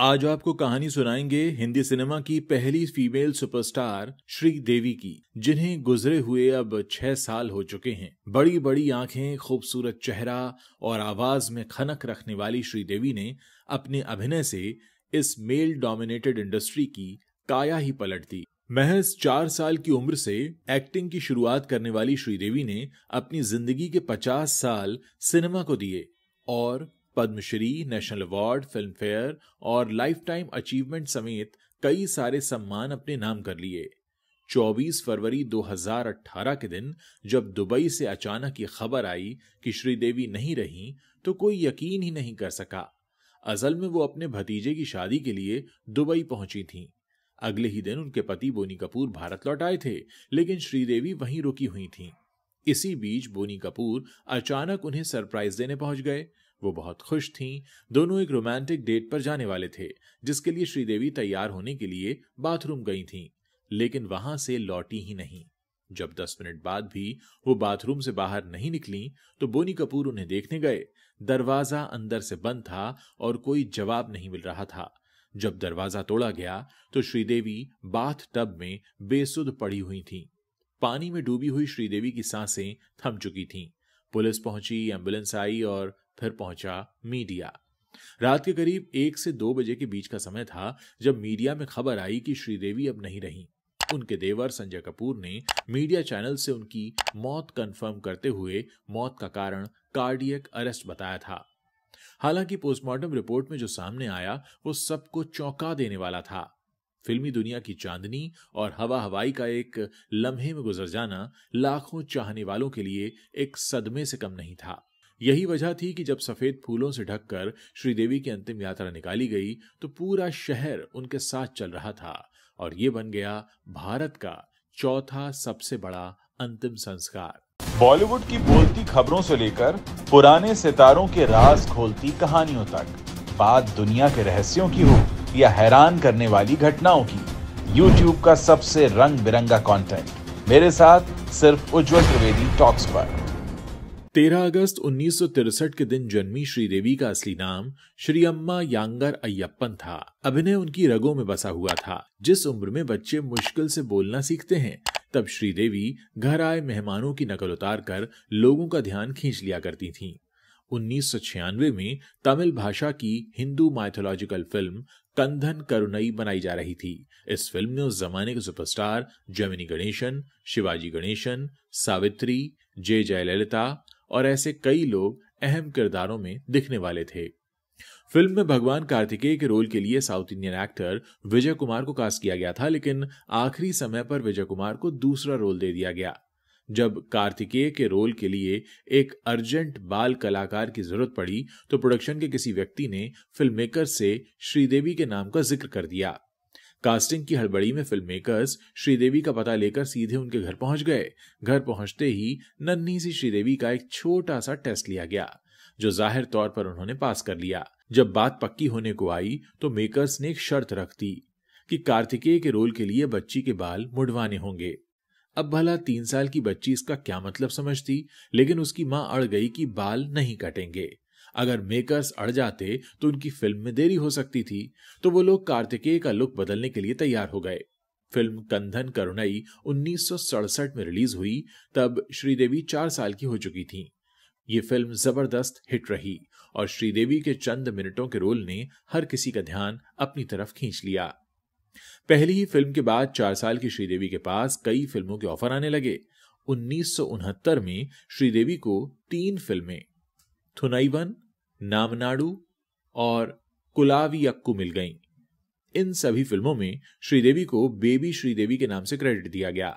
आज आपको कहानी सुनाएंगे हिंदी सिनेमा की पहली फीमेल सुपरस्टार श्री देवी की जिन्हें गुजरे हुए अब छह साल हो चुके हैं बड़ी बड़ी आंखें खूबसूरत चेहरा और आवाज में खनक रखने वाली श्रीदेवी ने अपने अभिनय से इस मेल डोमिनेटेड इंडस्ट्री की काया ही पलट दी महज चार साल की उम्र से एक्टिंग की शुरुआत करने वाली श्रीदेवी ने अपनी जिंदगी के पचास साल सिनेमा को दिए और Padmashri national award Filmfare और लाइफ टाइम अचीवमेंट समेत कई सारे सम्मान अपने नाम कर लिए 24 फरवरी 2018 के दिन जब दुबई से अचानक ये खबर आई कि श्रीदेवी नहीं रही तो कोई यकीन ही नहीं कर सका असल में वो अपने भतीजे की शादी के लिए दुबई पहुंची थी अगले ही दिन उनके पति बोनी कपूर भारत लौट आए थे लेकिन श्रीदेवी वहीं रुकी हुई थीं। इसी बीच बोनी कपूर अचानक उन्हें सरप्राइज देने पहुंच गए वो बहुत खुश थीं दोनों एक रोमांटिक डेट पर जाने वाले थे जिसके लिए श्रीदेवी तैयार होने के लिए बाथरूम गई थीं लेकिन वहां से लौटी ही नहीं जब दस मिनट बाद भी वो बाथरूम से बाहर नहीं निकली तो बोनी कपूर उन्हें देखने गए दरवाजा अंदर से बंद था और कोई जवाब नहीं मिल रहा था जब दरवाजा तोड़ा गया तो श्रीदेवी बाथ टब में बेसुध पड़ी हुई थी पानी में डूबी हुई श्रीदेवी की सांसें थम चुकी थीं पुलिस पहुंची एम्बुलेंस आई और फिर पहुंचा मीडिया रात के करीब एक से दो बजे के बीच का समय था जब मीडिया में खबर आई कि श्रीदेवी अब नहीं रही उनके देवर संजय कपूर ने मीडिया चैनल से उनकी मौत कंफर्म करते हुए मौत का कारण कार्डियक अरेस्ट बताया था हालांकि पोस्टमार्टम रिपोर्ट में जो सामने आया वो सबको चौंका देने वाला था फिल्मी दुनिया की चांदनी और हवा हवाई का एक लम्हे में गुजर जाना लाखों चाहने वालों के लिए एक सदमे से कम नहीं था यही वजह थी कि जब सफेद फूलों से ढककर श्रीदेवी की अंतिम यात्रा निकाली गई तो पूरा शहर उनके साथ चल रहा था और ये बन गया भारत का चौथा सबसे बड़ा अंतिम संस्कार बॉलीवुड की बोलती खबरों से लेकर पुराने सितारों के राज खोलती कहानियों तक बात दुनिया के रहस्यों की हो या हैरान करने वाली घटनाओं की YouTube का सबसे रंग बिरंगा कंटेंट मेरे साथ सिर्फ उज्जवल त्रिवेदी टॉक्स पर 13 अगस्त उन्नीस के दिन जन्मी श्रीदेवी का असली नाम श्री अम्मा यांगर अयप्पन था अभिनय उनकी रगों में बसा हुआ था जिस उम्र में बच्चे मुश्किल से बोलना सीखते हैं तब श्रीदेवी घर आए मेहमानों की नकल उतार कर लोगों का ध्यान खींच लिया करती थीं। उन्नीस में तमिल भाषा की हिंदू माइथोलॉजिकल फिल्म कंधन करुणई बनाई जा रही थी इस फिल्म ने उस जमाने के सुपरस्टार जमिनी गणेशन शिवाजी गणेशन सावित्री जय जयललिता और ऐसे कई लोग अहम किरदारों में दिखने वाले थे फिल्म में भगवान कार्तिकेय के रोल के लिए South Indian actor Vijay Kumar को कास्ट किया गया था लेकिन आखिरी समय पर विजय कुमार को दूसरा रोल दे दिया गया जब कार्तिकेय के रोल के लिए एक अर्जेंट बाल कलाकार की जरूरत पड़ी तो प्रोडक्शन के किसी व्यक्ति ने फिल्म मेकर से श्रीदेवी के नाम का जिक्र कर दिया कास्टिंग की हड़बड़ी में फिल्म मेकर्स श्रीदेवी का पता लेकर सीधे उनके घर पहुंच गए घर पहुंचते ही नन्ही सी श्रीदेवी का एक छोटा सा टेस्ट लिया गया जो जाहिर तौर पर उन्होंने पास कर लिया जब बात पक्की होने को आई तो मेकर्स ने एक शर्त रख दी कि कार्तिकेय के रोल के लिए बच्ची के बाल मुड़वाने होंगे अब भला तीन साल की बच्ची इसका क्या मतलब समझती लेकिन उसकी मां अड़ गई कि बाल नहीं कटेंगे अगर मेकर्स अड़ जाते तो उनकी फिल्म में देरी हो सकती थी तो वो लोग कार्तिकेय का लुक बदलने के लिए तैयार हो गए फिल्म कंधन करुणई उन्नीस में रिलीज हुई तब श्रीदेवी चार साल की हो चुकी थी ये फिल्म जबरदस्त हिट रही और श्रीदेवी के चंद मिनटों के रोल ने हर किसी का ध्यान अपनी तरफ खींच लिया पहली ही फिल्म के बाद चार साल की श्रीदेवी के पास कई फिल्मों के ऑफर आने लगे उन्नीस में श्रीदेवी को तीन फिल्में थुनाईवन नामनाडू और अक्कू मिल गई इन सभी फिल्मों में श्रीदेवी को बेबी श्रीदेवी के नाम से क्रेडिट दिया गया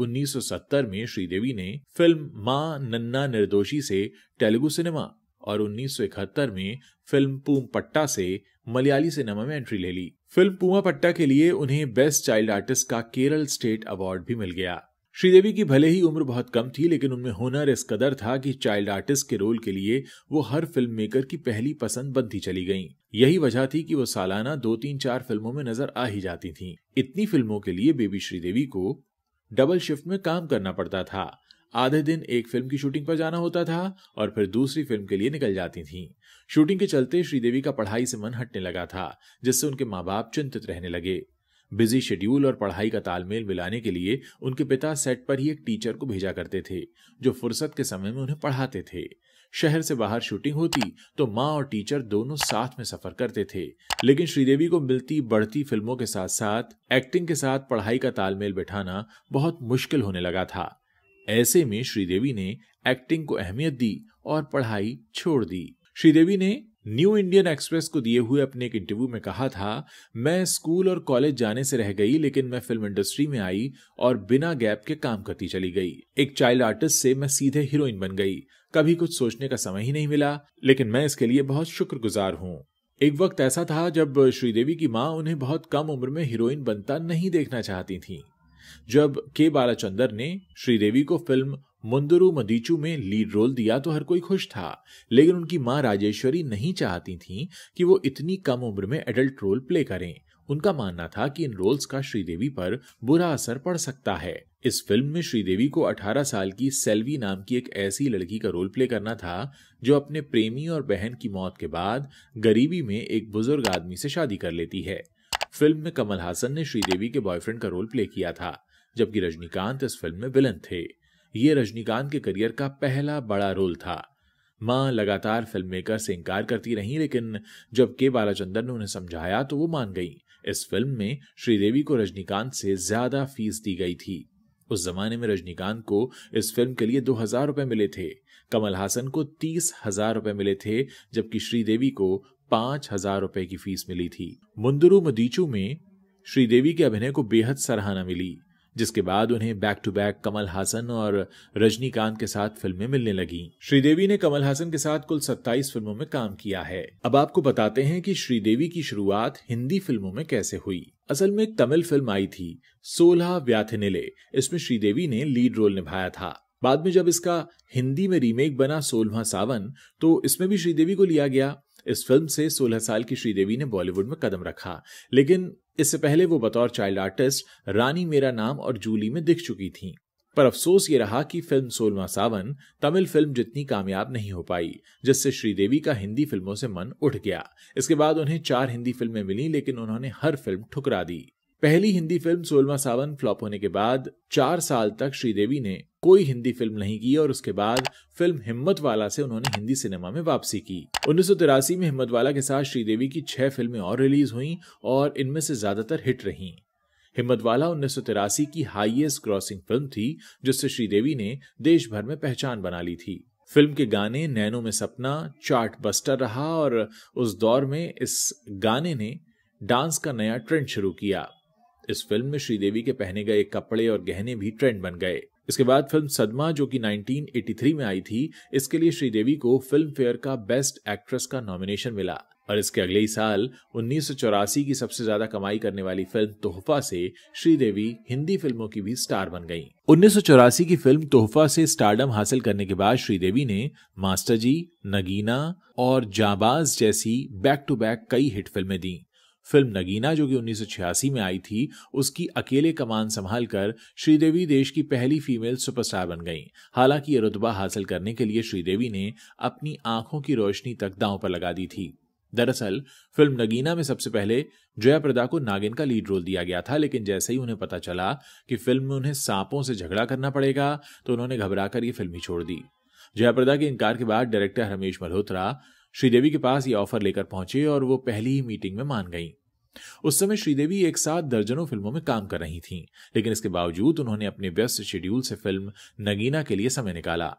1970 में श्रीदेवी ने फिल्म माँ नन्ना निर्दोषी से तेलुगु सिनेमा और 1971 में फिल्म पूम पट्टा से मलयाली सिनेमा में एंट्री ले ली फिल्म पूमा पट्टा के लिए उन्हें बेस्ट चाइल्ड आर्टिस्ट का केरल स्टेट अवार्ड भी मिल गया श्रीदेवी की भले ही उम्र बहुत कम थी लेकिन उनमें हुनर इस कदर था कि चाइल्ड आर्टिस्ट के रोल के लिए वो हर फिल्म मेकर की पहली पसंद बनती चली गईं। यही वजह थी कि वो सालाना दो तीन चार फिल्मों में नजर आ ही जाती थीं। इतनी फिल्मों के लिए बेबी श्रीदेवी को डबल शिफ्ट में काम करना पड़ता था आधे दिन एक फिल्म की शूटिंग पर जाना होता था और फिर दूसरी फिल्म के लिए निकल जाती थीं। शूटिंग के चलते श्रीदेवी का पढ़ाई से मन हटने लगा था जिससे उनके माँ बाप चिंतित रहने लगे बिजी शेड्यूल और पढ़ाई का तालमेल मिलाने के लिए उनके पिता सेट पर ही एक टीचर को भेजा करते थे जो फुर्सत के समय में उन्हें पढ़ाते थे शहर से बाहर शूटिंग होती तो माँ और टीचर दोनों साथ में सफर करते थे लेकिन श्रीदेवी को मिलती बढ़ती फिल्मों के साथ साथ एक्टिंग के साथ पढ़ाई का तालमेल बैठाना बहुत मुश्किल होने लगा था ऐसे में श्रीदेवी ने एक्टिंग को अहमियत दी और पढ़ाई छोड़ दी श्रीदेवी ने न्यू इंडियन एक्सप्रेस को दिए हुए अपने एक इंटरव्यू में कहा था मैं स्कूल और कॉलेज जाने से रह गई लेकिन मैं फिल्म इंडस्ट्री में आई और बिना गैप के काम करती चली गई एक चाइल्ड आर्टिस्ट से मैं सीधे हीरोइन बन गई कभी कुछ सोचने का समय ही नहीं मिला लेकिन मैं इसके लिए बहुत शुक्रगुजार हूँ एक वक्त ऐसा था जब श्रीदेवी की माँ उन्हें बहुत कम उम्र में हीरोइन बनता नहीं देखना चाहती थी जब के बालाचंदर ने श्रीदेवी को फिल्म मुंदरू मदीचू में लीड रोल दिया तो हर कोई खुश था लेकिन उनकी माँ राजेश्वरी नहीं चाहती थी कि वो इतनी कम उम्र में एडल्ट रोल प्ले करें उनका मानना था कि इन रोल्स का श्रीदेवी पर बुरा असर पड़ सकता है इस फिल्म में श्रीदेवी को 18 साल की सेल्वी नाम की एक ऐसी लड़की का रोल प्ले करना था जो अपने प्रेमी और बहन की मौत के बाद गरीबी में एक बुजुर्ग आदमी से शादी कर लेती है फिल्म में कमल हासन ने श्रीदेवी के बॉयफ्रेंड का रोल प्ले किया था जबकि रजनीकांत इस फिल्म में विलन थे ये रजनीकांत के करियर का पहला बड़ा रोल था माँ लगातार फिल्म मेकर से इनकार करती रहीं लेकिन जब के बालाचंदर ने उन्हें समझाया तो वो मान गई इस फिल्म में श्रीदेवी को रजनीकांत से ज्यादा फीस दी गई थी उस जमाने में रजनीकांत को इस फिल्म के लिए दो हजार रुपए मिले थे कमल हासन को तीस हजार रुपए मिले थे जबकि श्रीदेवी को पांच हजार रुपए की फीस मिली थी मुंदरू मदीचू में श्रीदेवी के अभिनय को बेहद सराहना मिली जिसके बाद उन्हें back to back Kamal Haasan और रजनीकांत के साथ फिल्में मिलने लगी श्रीदेवी ने कमल हासन के साथ कुल 27 फिल्मों में काम किया है अब आपको बताते हैं कि श्रीदेवी की शुरुआत हिंदी फिल्मों में कैसे हुई असल में एक तमिल फिल्म आई थी सोलह व्याथिनिले इसमें श्रीदेवी ने लीड रोल निभाया था बाद में जब इसका हिंदी में रीमेक बना सोलवा सावन तो इसमें भी श्रीदेवी को लिया गया इस फिल्म से 16 साल की श्रीदेवी ने बॉलीवुड में कदम रखा लेकिन इससे पहले वो बतौर चाइल्ड आर्टिस्ट रानी मेरा नाम और जूली में दिख चुकी थीं पर अफसोस ये रहा कि फिल्म सोलवा सावन तमिल फिल्म जितनी कामयाब नहीं हो पाई जिससे श्रीदेवी का हिंदी फिल्मों से मन उठ गया इसके बाद उन्हें चार हिंदी फिल्में मिली लेकिन उन्होंने हर फिल्म ठुकरा दी पहली हिंदी फिल्म सोलवा सावन फ्लॉप होने के बाद चार साल तक श्रीदेवी ने कोई हिंदी फिल्म नहीं की और उसके बाद फिल्म हिम्मत वाला से उन्होंने हिंदी सिनेमा में वापसी की उन्नीस में हिम्मत वाला के साथ श्रीदेवी की छह फिल्में और रिलीज हुई और इनमें से ज्यादातर हिट रहीं हिम्मत वाला उन्नीस की हाइएस्ट क्रॉसिंग फिल्म थी जिससे श्रीदेवी ने देश भर में पहचान बना ली थी फिल्म के गाने नैनो में सपना चार्ट बस्टर रहा और उस दौर में इस गाने ने डांस का नया ट्रेंड शुरू किया इस फिल्म में श्रीदेवी के पहने गए कपड़े और गहने भी ट्रेंड बन गए इसके बाद फिल्म सदमा जो कि 1983 में आई थी इसके लिए श्रीदेवी को फिल्म फेयर का बेस्ट एक्ट्रेस का नॉमिनेशन मिला और इसके अगले ही साल उन्नीस की सबसे ज्यादा कमाई करने वाली फिल्म तोहफा से श्रीदेवी हिंदी फिल्मों की भी स्टार बन गई उन्नीस की फिल्म तोहफा से स्टारडम हासिल करने के बाद श्रीदेवी ने मास्टर जी नगीना और जाबाज जैसी बैक टू बैक कई हिट फिल्में दी फिल्म नगीना जो कि उन्नीस में आई थी उसकी अकेले कमान संभाल कर श्रीदेवी देश की पहली फीमेल सुपरस्टार बन गईं हालांकि ये रुतबा हासिल करने के लिए श्रीदेवी ने अपनी आंखों की रोशनी तक दांव पर लगा दी थी दरअसल फिल्म नगीना में सबसे पहले जया प्रदा को नागिन का लीड रोल दिया गया था लेकिन जैसे ही उन्हें पता चला कि फिल्म में उन्हें सांपों से झगड़ा करना पड़ेगा तो उन्होंने घबराकर ये फिल्म ही छोड़ दी जयाप्रदा के इनकार के बाद डायरेक्टर रमेश मल्होत्रा श्रीदेवी के पास ये ऑफर लेकर पहुंचे और वो पहली ही मीटिंग में मान गई उस समय श्रीदेवी एक साथ दर्जनों फिल्मों में काम कर रही थीं, लेकिन इसके बावजूद उन्होंने अपने व्यस्त शेड्यूल से फिल्म नगीना के लिए समय निकाला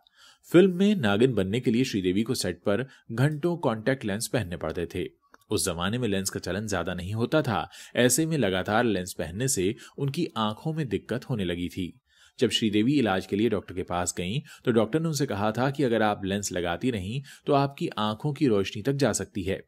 फिल्म में नागिन बनने के लिए श्रीदेवी को सेट पर घंटों कॉन्टैक्ट लेंस पहनने पड़ते थे उस जमाने में लेंस का चलन ज्यादा नहीं होता था ऐसे में लगातार लेंस पहनने से उनकी आंखों में दिक्कत होने लगी थी जब श्रीदेवी इलाज के लिए डॉक्टर के पास गईं तो डॉक्टर ने उनसे कहा था कि अगर आप लेंस लगाती रहीं तो आपकी आंखों की रोशनी तक जा सकती है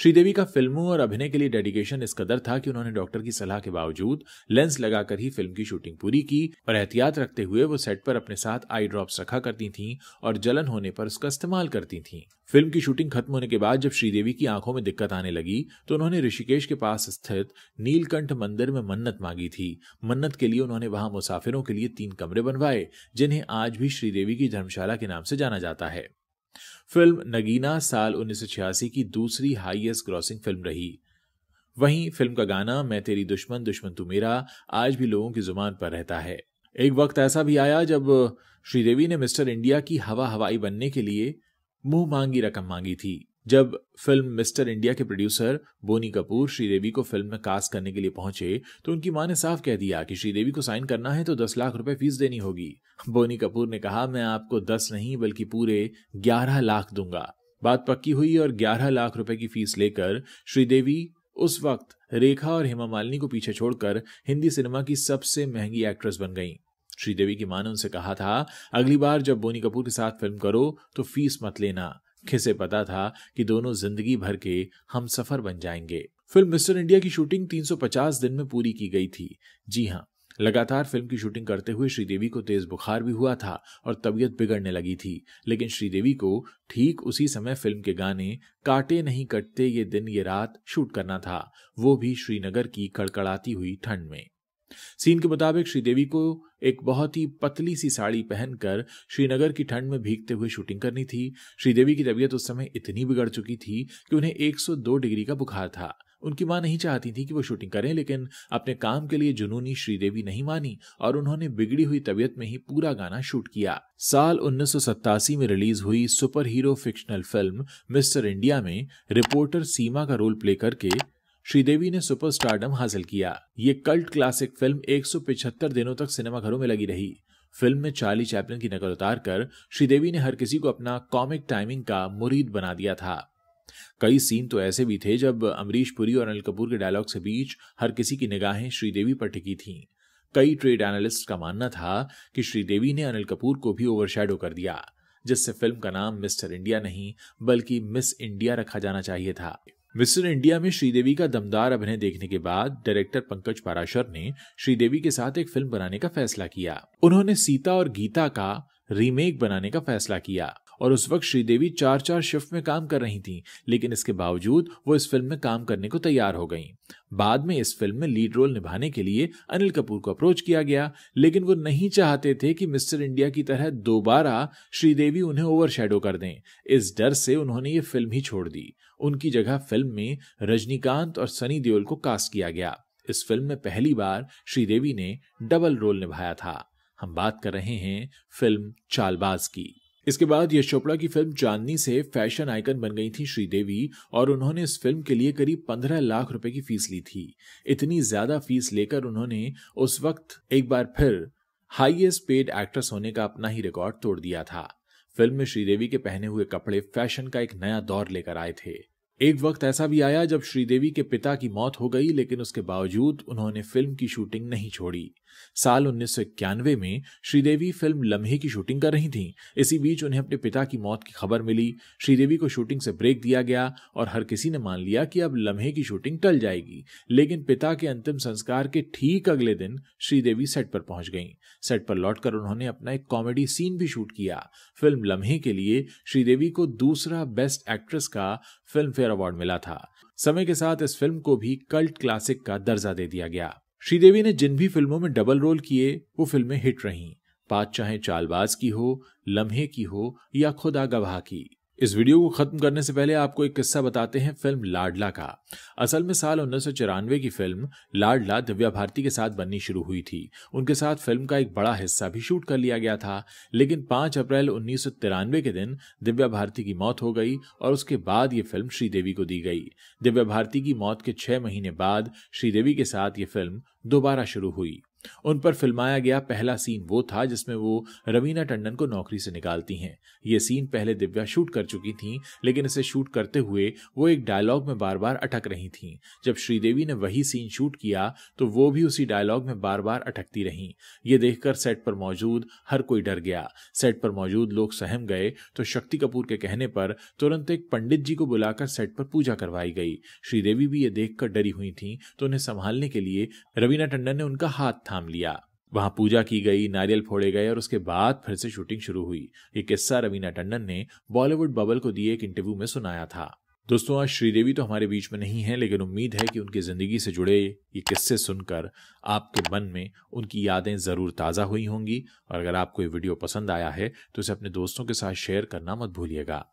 श्रीदेवी का फिल्मों और अभिनय के लिए डेडिकेशन इस कदर था कि उन्होंने डॉक्टर की सलाह के बावजूद लेंस लगाकर ही फिल्म की शूटिंग पूरी की और एहतियात रखते हुए वो सेट पर अपने साथ आई ड्रॉप्स रखा करती थीं और जलन होने पर उसका इस्तेमाल करती थीं फिल्म की शूटिंग खत्म होने के बाद जब श्रीदेवी की आंखों में दिक्कत आने लगी तो उन्होंने ऋषिकेश के पास स्थित नीलकंठ मंदिर में मन्नत मांगी थी मन्नत के लिए उन्होंने वहां मुसाफिरों के लिए तीन कमरे बनवाए जिन्हें आज भी श्रीदेवी की धर्मशाला के नाम से जाना जाता है फिल्म नगीना साल उन्नीस की दूसरी हाईएस्ट ग्रॉसिंग फिल्म रही वहीं फिल्म का गाना मैं तेरी दुश्मन दुश्मन तू मेरा आज भी लोगों की जुबान पर रहता है एक वक्त ऐसा भी आया जब श्रीदेवी ने मिस्टर इंडिया की हवा हवाई बनने के लिए मुंह मांगी रकम मांगी थी जब फिल्म मिस्टर इंडिया के प्रोड्यूसर बोनी कपूर श्रीदेवी को फिल्म में कास्ट करने के लिए पहुंचे तो उनकी मां ने साफ कह दिया कि श्रीदेवी को साइन करना है तो दस लाख रुपए फीस देनी होगी बोनी कपूर ने कहा मैं आपको दस नहीं बल्कि पूरे ग्यारह लाख दूंगा बात पक्की हुई और ग्यारह लाख रुपए की फीस लेकर श्रीदेवी उस वक्त रेखा और हेमा मालिनी को पीछे छोड़कर हिंदी सिनेमा की सबसे महंगी एक्ट्रेस बन गई श्रीदेवी की मां ने उनसे कहा था अगली बार जब बोनी कपूर के साथ फिल्म करो तो फीस मत लेना किसे पता था कि दोनों जिंदगी भर के हम सफर बन जाएंगे फिल्म मिस्टर इंडिया की शूटिंग 350 दिन में पूरी की गई थी जी हाँ लगातार फिल्म की शूटिंग करते हुए श्रीदेवी को तेज बुखार भी हुआ था और तबीयत बिगड़ने लगी थी लेकिन श्रीदेवी को ठीक उसी समय फिल्म के गाने काटे नहीं कटते ये दिन ये रात शूट करना था वो भी श्रीनगर की कड़कड़ाती हुई ठंड में सीन के मुताबिक श्रीदेवी को एक बहुत ही पतली सी साड़ी पहनकर श्रीनगर की ठंड में भीगते हुए शूटिंग करनी थी श्रीदेवी की तबीयत उस समय इतनी बिगड़ चुकी थी कि उन्हें 102 डिग्री का बुखार था उनकी मां नहीं चाहती थी कि वो शूटिंग करें लेकिन अपने काम के लिए जुनूनी श्रीदेवी नहीं मानी और उन्होंने बिगड़ी हुई तबीयत में ही पूरा गाना शूट किया साल उन्नीस में रिलीज हुई super hero fictional film Mister India में रिपोर्टर सीमा का रोल प्ले करके श्रीदेवी ने सुपर स्टारडम हासिल किया ये कल्ट क्लासिक फिल्म 175 दिनों तक सिनेमाघरों में लगी रही फिल्म में चार्ली चैपलिन की नकल उतार कर श्रीदेवी ने हर किसी को अपना कॉमिक टाइमिंग का मुरीद बना दिया था कई सीन तो ऐसे भी थे जब अमरीश पुरी और अनिल कपूर के डायलॉग के बीच हर किसी की निगाहें श्रीदेवी पर टिकी थीं कई ट्रेड एनालिस्ट का मानना था कि श्रीदेवी ने अनिल कपूर को भी ओवरशेडो कर दिया जिससे फिल्म का नाम मिस्टर इंडिया नहीं बल्कि मिस इंडिया रखा जाना चाहिए था मिस्टर इंडिया में श्रीदेवी का दमदार अभिनय देखने के बाद डायरेक्टर पंकज पाराशर ने श्रीदेवी के साथ एक फिल्म बनाने का फैसला किया उन्होंने सीता और गीता का रीमेक बनाने का फैसला किया और उस वक्त श्रीदेवी चार चार शिफ्ट में काम कर रही थीं, लेकिन इसके बावजूद वो इस फिल्म में काम करने को तैयार हो गईं। बाद में इस फिल्म में लीड रोल निभाने के लिए अनिल कपूर को अप्रोच किया गया लेकिन वो नहीं चाहते थे कि मिस्टर इंडिया की तरह दोबारा श्रीदेवी उन्हें ओवर कर दें इस डर से उन्होंने ये फिल्म ही छोड़ दी उनकी जगह फिल्म में रजनीकांत और सनी देओल को कास्ट किया गया इस फिल्म में पहली बार श्रीदेवी ने डबल रोल निभाया था हम बात कर रहे हैं फिल्म चालबाज की इसके बाद यश चोपड़ा की फिल्म चांदनी से फैशन आइकन बन गई थी श्रीदेवी और उन्होंने इस फिल्म के लिए करीब पंद्रह लाख रुपए की फीस ली थी इतनी ज्यादा फीस लेकर उन्होंने उस वक्त एक बार फिर हाईएस्ट पेड एक्ट्रेस होने का अपना ही रिकॉर्ड तोड़ दिया था फिल्म में श्रीदेवी के पहने हुए कपड़े फैशन का एक नया दौर लेकर आए थे एक वक्त ऐसा भी आया जब श्रीदेवी के पिता की मौत हो गई लेकिन उसके बावजूद उन्होंने फिल्म की शूटिंग नहीं छोड़ी साल उन्नीस में श्रीदेवी फिल्म लम्हे की शूटिंग कर रही थीं। इसी बीच उन्हें अपने पिता की मौत की खबर मिली श्रीदेवी को शूटिंग से ब्रेक दिया गया और हर किसी ने मान लिया कि अब लम्हे की शूटिंग टल जाएगी लेकिन पिता के अंतिम संस्कार के ठीक अगले दिन श्रीदेवी सेट पर पहुंच गई सेट पर लौटकर उन्होंने अपना एक कॉमेडी सीन भी शूट किया फिल्म लम्हे के लिए श्रीदेवी को दूसरा बेस्ट एक्ट्रेस का फिल्म फेयर अवार्ड मिला था समय के साथ इस फिल्म को भी कल्ट क्लासिक का दर्जा दे दिया गया श्रीदेवी ने जिन भी फिल्मों में डबल रोल किए वो फिल्में हिट रहीं बात चाहे चालबाज की हो लम्हे की हो या खुदा गवाह की इस वीडियो को खत्म करने से पहले आपको एक किस्सा बताते हैं फिल्म लाडला का असल में साल उन्नीस की फिल्म लाडला दिव्या भारती के साथ बननी शुरू हुई थी उनके साथ फिल्म का एक बड़ा हिस्सा भी शूट कर लिया गया था लेकिन 5 अप्रैल उन्नीस के दिन दिव्या भारती की मौत हो गई और उसके बाद ये फिल्म श्रीदेवी को दी गई दिव्या भारती की मौत के छह महीने बाद श्रीदेवी के साथ ये फिल्म दोबारा शुरू हुई उन पर फिल्माया गया पहला सीन वो था जिसमें वो रवीना टंडन को नौकरी से निकालती हैं ये सीन पहले दिव्या शूट कर चुकी थीं लेकिन इसे शूट करते हुए वो एक डायलॉग में बार बार अटक रही थीं जब श्रीदेवी ने वही सीन शूट किया तो वो भी उसी डायलॉग में बार बार अटकती रहीं ये देखकर सेट पर मौजूद हर कोई डर गया सेट पर मौजूद लोग सहम गए तो शक्ति कपूर के कहने पर तुरंत एक पंडित जी को बुलाकर सेट पर पूजा करवाई गई श्रीदेवी भी ये देखकर डरी हुई थी तो उन्हें संभालने के लिए रवीना टंडन ने उनका हाथ थाम लिया वहां पूजा की गई नारियल फोड़े गए और उसके बाद फिर से शूटिंग शुरू हुई ये किस्सा रवीना टंडन ने बॉलीवुड बबल को दिए एक इंटरव्यू में सुनाया था दोस्तों आज श्रीदेवी तो हमारे बीच में नहीं है लेकिन उम्मीद है कि उनकी ज़िंदगी से जुड़े ये किस्से सुनकर आपके मन में उनकी यादें ज़रूर ताज़ा हुई होंगी और अगर आपको ये वीडियो पसंद आया है तो इसे अपने दोस्तों के साथ शेयर करना मत भूलिएगा